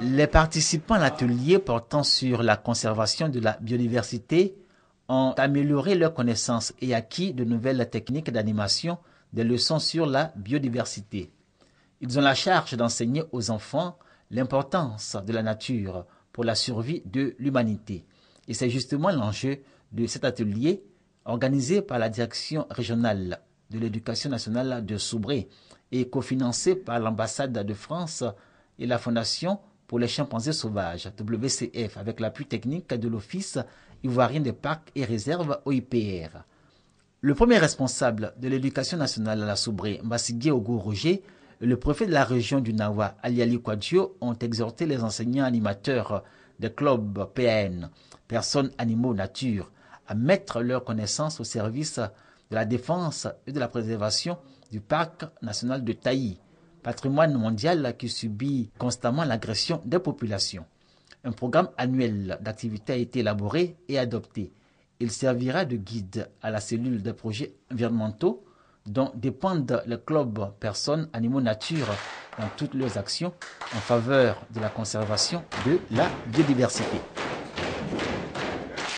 Les participants à l'atelier portant sur la conservation de la biodiversité ont amélioré leurs connaissances et acquis de nouvelles techniques d'animation des leçons sur la biodiversité. Ils ont la charge d'enseigner aux enfants l'importance de la nature pour la survie de l'humanité. Et c'est justement l'enjeu de cet atelier organisé par la direction régionale de l'éducation nationale de Soubré et cofinancé par l'ambassade de France et la fondation pour les chimpanzés sauvages, WCF, avec l'appui technique de l'Office ivoirien des parcs et réserves OIPR. Le premier responsable de l'éducation nationale à la Soubré, Massigé Ogo Roger, et le préfet de la région du Nawa, Ali Kwadjo, ont exhorté les enseignants animateurs des clubs PN, personnes animaux nature, à mettre leurs connaissances au service de la défense et de la préservation du parc national de Taï, patrimoine mondial qui subit constamment l'agression des populations. Un programme annuel d'activité a été élaboré et adopté. Il servira de guide à la cellule des projets environnementaux dont dépendent les clubs, personnes, animaux, nature dans toutes leurs actions en faveur de la conservation de la biodiversité.